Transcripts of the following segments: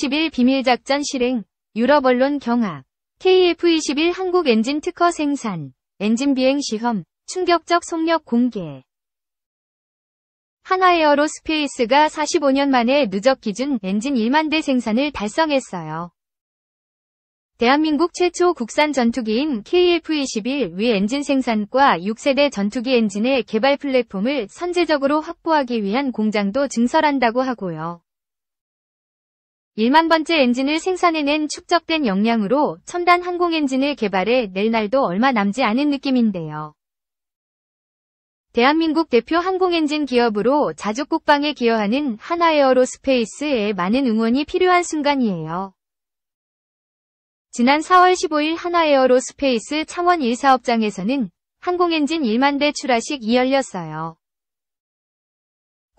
KF-21 e 비밀작전 실행, 유럽 언론 경악, KF-21 e 한국 엔진 특허 생산, 엔진 비행 시험, 충격적 속력 공개. 하나에어로스페이스가 45년 만에 누적 기준 엔진 1만 대 생산을 달성했어요. 대한민국 최초 국산 전투기인 KF-21 e 위 엔진 생산과 6세대 전투기 엔진의 개발 플랫폼을 선제적으로 확보하기 위한 공장도 증설한다고 하고요. 1만 번째 엔진을 생산해낸 축적된 역량으로 첨단 항공 엔진을 개발해 낼 날도 얼마 남지 않은 느낌인데요. 대한민국 대표 항공엔진 기업으로 자주 국방에 기여하는 하나에어로스페이스에 많은 응원이 필요한 순간이에요. 지난 4월 15일 하나에어로스페이스 창원 1사업장에서는 항공엔진 1만 대 출하식이 열렸어요.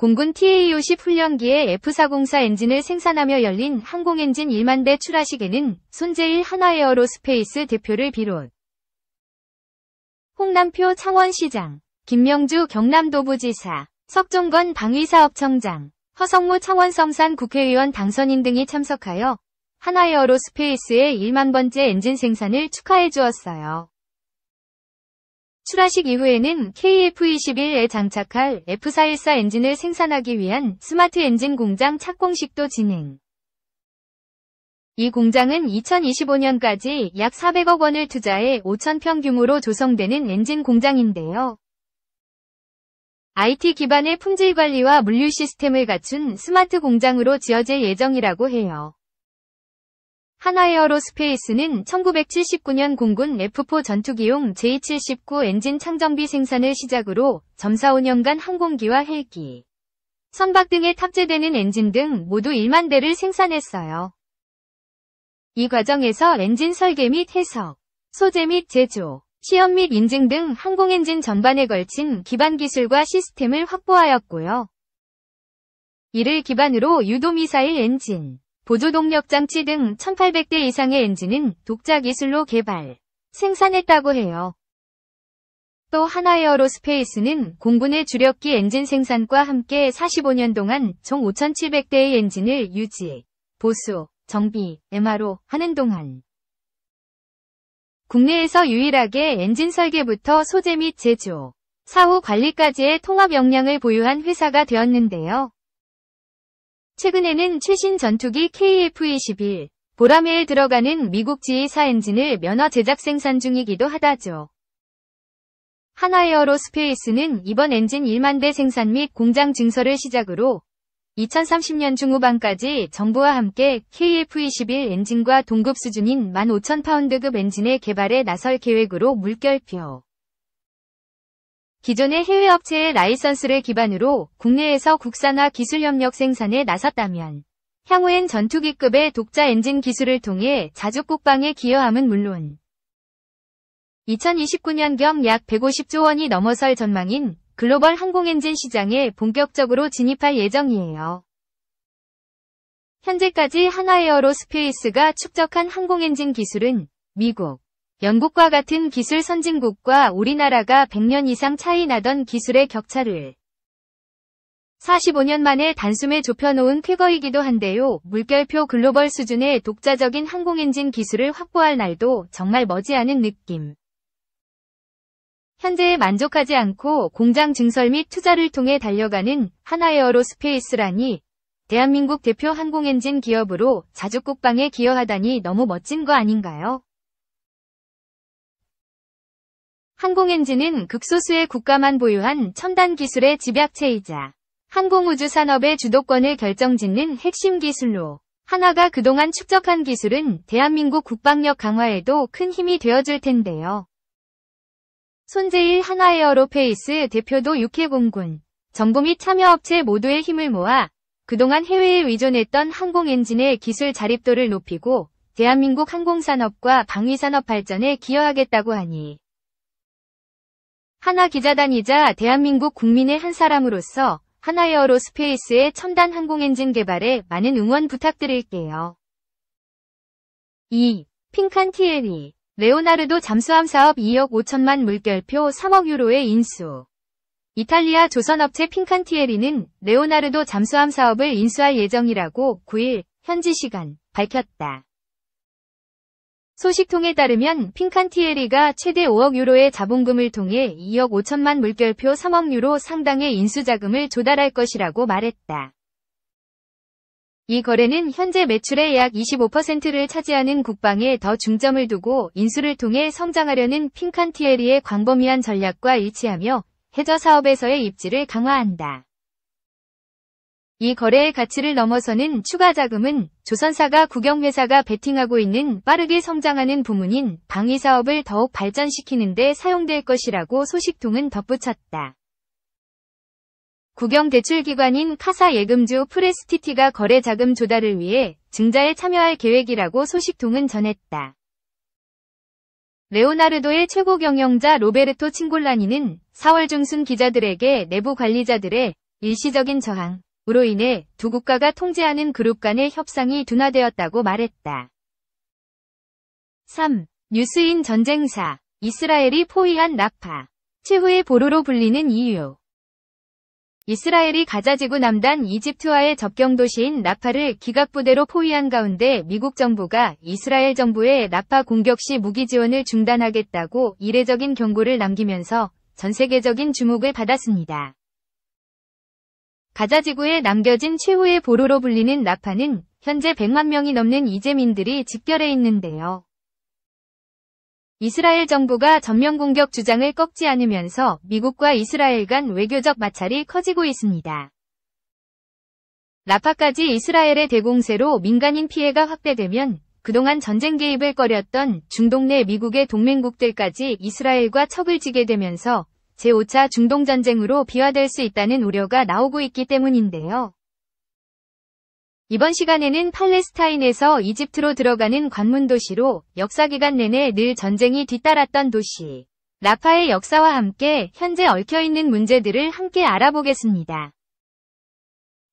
공군 t a o 1 훈련기에 F404 엔진을 생산하며 열린 항공엔진 1만 대 출하식에는 손재일 하나에어로스페이스 대표를 비롯 홍남표 창원시장, 김명주 경남도부지사, 석종건 방위사업청장, 허성무 창원섬산 국회의원 당선인 등이 참석하여 하나에어로스페이스의 1만 번째 엔진 생산을 축하해 주었어요. 출하식 이후에는 KF21에 장착할 F414 엔진을 생산하기 위한 스마트 엔진 공장 착공식도 진행. 이 공장은 2025년까지 약 400억 원을 투자해 5천평 규모로 조성되는 엔진 공장인데요. IT 기반의 품질 관리와 물류 시스템을 갖춘 스마트 공장으로 지어질 예정이라고 해요. 하나에어로스페이스는 1979년 공군 F4 전투기용 J-79 엔진 창정비 생산을 시작으로 점사 5년간 항공기와 헬기, 선박 등에 탑재되는 엔진 등 모두 1만 대를 생산했어요. 이 과정에서 엔진 설계 및 해석, 소재 및 제조, 시험 및 인증 등 항공엔진 전반에 걸친 기반 기술과 시스템을 확보하였고요. 이를 기반으로 유도미사일 엔진, 보조동력 장치 등 1800대 이상의 엔진은 독자 기술로 개발, 생산했다고 해요. 또 하나에어로스페이스는 공군의 주력기 엔진 생산과 함께 45년 동안 총 5,700대의 엔진을 유지, 보수, 정비, MRO 하는 동안 국내에서 유일하게 엔진 설계부터 소재 및 제조, 사후 관리까지의 통합 역량을 보유한 회사가 되었는데요. 최근에는 최신 전투기 KF-21 보라매에 들어가는 미국 G4 엔진을 면허 제작 생산 중이기도 하다죠. 하나에어로스페이스는 이번 엔진 1만 대 생산 및 공장 증설을 시작으로 2030년 중후반까지 정부와 함께 KF-21 엔진과 동급 수준인 15,000파운드급 엔진의 개발에 나설 계획으로 물결표. 기존의 해외 업체의 라이선스를 기반으로 국내에서 국산화 기술 협력 생산에 나섰다면 향후엔 전투기급의 독자 엔진 기술을 통해 자주 국방에 기여함은 물론 2029년경 약 150조 원이 넘어설 전망인 글로벌 항공엔진 시장에 본격적으로 진입할 예정이에요. 현재까지 하나에어로스페이스가 축적한 항공엔진 기술은 미국, 영국과 같은 기술 선진국과 우리나라가 100년 이상 차이 나던 기술의 격차를 45년 만에 단숨에 좁혀놓은 쾌거이기도 한데요. 물결표 글로벌 수준의 독자적인 항공엔진 기술을 확보할 날도 정말 머지않은 느낌. 현재에 만족하지 않고 공장 증설 및 투자를 통해 달려가는 하나에어로스페이스라니 대한민국 대표 항공엔진 기업으로 자주 국방에 기여하다니 너무 멋진 거 아닌가요? 항공엔진은 극소수의 국가만 보유한 첨단 기술의 집약체이자 항공우주 산업의 주도권을 결정짓는 핵심 기술로 하나가 그동안 축적한 기술은 대한민국 국방력 강화에도 큰 힘이 되어줄 텐데요. 손재일 하나에어로페이스 대표도 육해공군, 정부 및 참여업체 모두의 힘을 모아 그동안 해외에 의존했던 항공엔진의 기술 자립도를 높이고 대한민국 항공산업과 방위산업 발전에 기여하겠다고 하니 하나 기자단이자 대한민국 국민의 한 사람으로서 하나에어로 스페이스의 첨단 항공엔진 개발에 많은 응원 부탁드릴게요. 2. 핑칸 TLE 레오나르도 잠수함 사업 2억 5천만 물결표 3억 유로의 인수 이탈리아 조선업체 핑칸티에리는 레오나르도 잠수함 사업을 인수할 예정이라고 9일 현지 시간 밝혔다. 소식통에 따르면 핑칸티에리가 최대 5억 유로의 자본금을 통해 2억 5천만 물결표 3억 유로 상당의 인수자금을 조달할 것이라고 말했다. 이 거래는 현재 매출의 약 25%를 차지하는 국방에 더 중점을 두고 인수를 통해 성장하려는 핑칸티에리의 광범위한 전략과 일치하며 해저 사업에서의 입지를 강화한다. 이 거래의 가치를 넘어서는 추가 자금은 조선사가 국영회사가 베팅하고 있는 빠르게 성장하는 부문인 방위사업을 더욱 발전시키는 데 사용될 것이라고 소식통은 덧붙였다. 국영대출기관인 카사예금주 프레스티티가 거래 자금 조달을 위해 증자에 참여할 계획이라고 소식통은 전했다. 레오나르도의 최고 경영자 로베르토 칭골라니는 4월 중순 기자들에게 내부 관리자들의 일시적인 저항, 으로 인해 두 국가가 통제하는 그룹 간의 협상이 둔화되었다고 말했다. 3. 뉴스인 전쟁사 이스라엘이 포위한 라파 최후의 보루로 불리는 이유 이스라엘이 가자지구 남단 이집트와의 접경 도시인 라파를 기각부대로 포위한 가운데 미국 정부가 이스라엘 정부의 라파 공격 시 무기 지원을 중단하겠다고 이례적인 경고를 남기면서 전 세계적인 주목을 받았습니다. 가자지구에 남겨진 최후의 보로로 불리는 라파는 현재 100만 명이 넘는 이재민들이 집결해 있는데요. 이스라엘 정부가 전면 공격 주장을 꺾지 않으면서 미국과 이스라엘 간 외교적 마찰이 커지고 있습니다. 라파까지 이스라엘의 대공세로 민간인 피해가 확대되면 그동안 전쟁 개입을 꺼렸던 중동 내 미국의 동맹국들까지 이스라엘과 척을 지게 되면서 제5차 중동전쟁으로 비화될 수 있다는 우려가 나오고 있기 때문인데요. 이번 시간에는 팔레스타인에서 이집트로 들어가는 관문도시로 역사기간 내내 늘 전쟁이 뒤따랐던 도시, 라파의 역사와 함께 현재 얽혀있는 문제들을 함께 알아보겠습니다.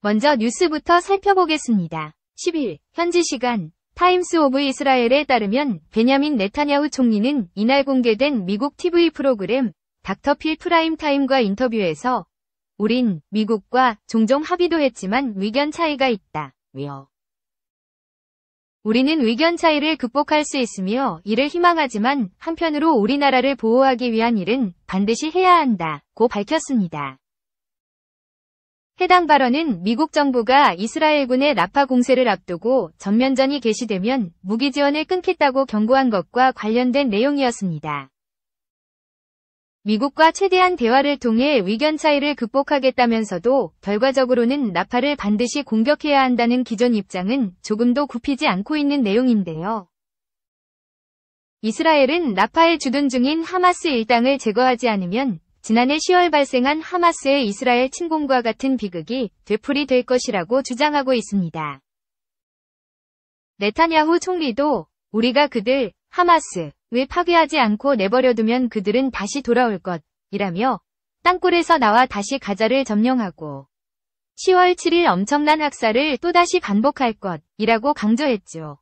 먼저 뉴스부터 살펴보겠습니다. 10일 현지 시간 타임스 오브 이스라엘에 따르면 베냐민 네타냐후 총리는 이날 공개된 미국 TV 프로그램 닥터필 프라임타임과 인터뷰에서 우린 미국과 종종 합의도 했지만 의견 차이가 있다. 위 우리는 의견 차이를 극복할 수 있으며 이를 희망하지만 한편으로 우리나라를 보호하기 위한 일은 반드시 해야 한다. 고 밝혔습니다. 해당 발언은 미국 정부가 이스라엘군의 라파 공세를 앞두고 전면전이 개시되면 무기 지원을 끊겠다고 경고한 것과 관련된 내용이었습니다. 미국과 최대한 대화를 통해 의견 차이를 극복하겠다면서도 결과적으로는 나파를 반드시 공격해야 한다는 기존 입장은 조금도 굽히지 않고 있는 내용인데요. 이스라엘은 나파에 주둔 중인 하마스 일당을 제거하지 않으면 지난해 10월 발생한 하마스의 이스라엘 침공과 같은 비극이 되풀이될 것이라고 주장하고 있습니다. 네타냐후 총리도 우리가 그들 하마스 왜 파괴하지 않고 내버려두면 그들은 다시 돌아올 것, 이라며 땅굴에서 나와 다시 가자를 점령하고 10월 7일 엄청난 학살을 또다시 반복할 것, 이라고 강조했죠.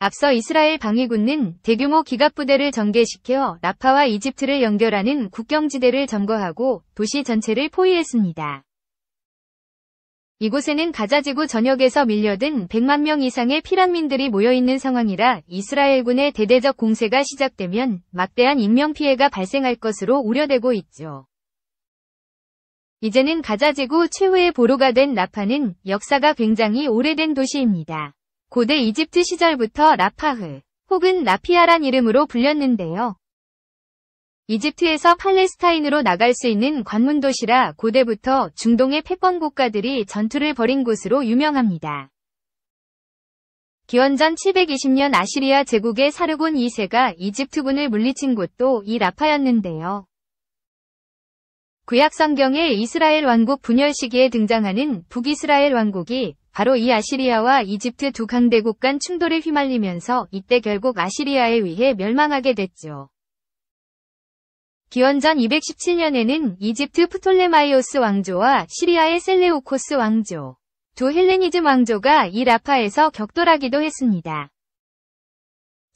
앞서 이스라엘 방위군은 대규모 기갑부대를 전개시켜 라파와 이집트를 연결하는 국경지대를 점거하고 도시 전체를 포위했습니다. 이곳에는 가자지구 전역에서 밀려든 100만 명 이상의 피란민들이 모여있는 상황이라 이스라엘군의 대대적 공세가 시작되면 막대한 인명피해가 발생할 것으로 우려되고 있죠. 이제는 가자지구 최후의 보루가 된 라파는 역사가 굉장히 오래된 도시입니다. 고대 이집트 시절부터 라파흐 혹은 라피아란 이름으로 불렸는데요. 이집트에서 팔레스타인으로 나갈 수 있는 관문도시라 고대부터 중동의 패권 국가들이 전투를 벌인 곳으로 유명합니다. 기원전 720년 아시리아 제국의 사르곤 2세가 이집트군을 물리친 곳도 이 라파였는데요. 구약 성경의 이스라엘 왕국 분열 시기에 등장하는 북이스라엘 왕국이 바로 이 아시리아와 이집트 두 강대국 간 충돌에 휘말리면서 이때 결국 아시리아에 의해 멸망하게 됐죠. 기원전 217년에는 이집트 프톨레마이오스 왕조와 시리아의 셀레우코스 왕조, 두 헬레니즘 왕조가 이 라파에서 격돌하기도 했습니다.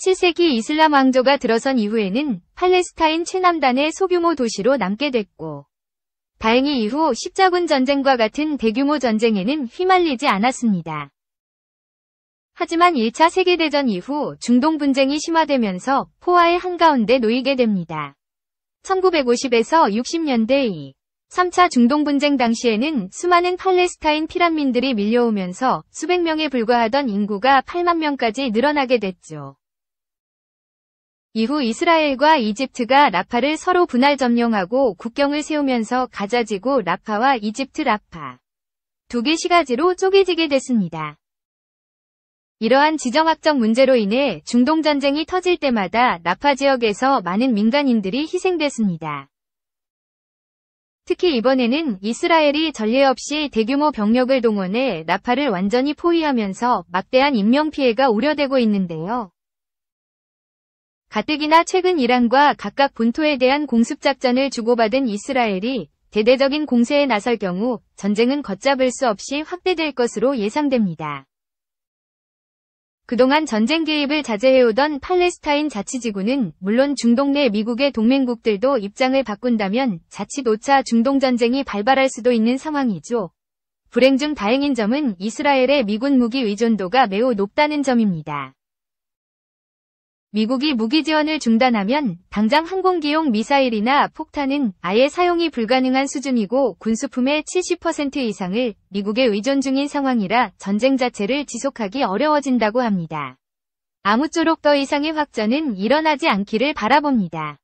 7세기 이슬람 왕조가 들어선 이후에는 팔레스타인 최남단의 소규모 도시로 남게 됐고 다행히 이후 십자군 전쟁과 같은 대규모 전쟁에는 휘말리지 않았습니다. 하지만 1차 세계대전 이후 중동 분쟁이 심화되면서 포화의 한가운데 놓이게 됩니다. 1950에서 60년대 이 3차 중동 분쟁 당시에는 수많은 팔레스타인 피란민들이 밀려오면서 수백 명에 불과하던 인구가 8만 명까지 늘어나게 됐죠. 이후 이스라엘과 이집트가 라파를 서로 분할 점령하고 국경을 세우면서 가자지구 라파와 이집트 라파 두 개 시가지로 쪼개지게 됐습니다. 이러한 지정학적 문제로 인해 중동전쟁이 터질 때마다 나파 지역에서 많은 민간인들이 희생됐습니다. 특히 이번에는 이스라엘이 전례 없이 대규모 병력을 동원해 나파를 완전히 포위하면서 막대한 인명피해가 우려되고 있는데요. 가뜩이나 최근 이란과 각각 본토에 대한 공습작전을 주고받은 이스라엘이 대대적인 공세에 나설 경우 전쟁은 걷잡을 수 없이 확대될 것으로 예상됩니다. 그동안 전쟁 개입을 자제해오던 팔레스타인 자치지구는 물론 중동 내 미국의 동맹국들도 입장을 바꾼다면 자칫 5차 중동 전쟁이 발발할 수도 있는 상황이죠. 불행 중 다행인 점은 이스라엘의 미군 무기 의존도가 매우 높다는 점입니다. 미국이 무기 지원을 중단하면 당장 항공기용 미사일이나 폭탄은 아예 사용이 불가능한 수준이고 군수품의 70% 이상을 미국에 의존 중인 상황이라 전쟁 자체를 지속하기 어려워진다고 합니다. 아무쪼록 더 이상의 확전은 일어나지 않기를 바라봅니다.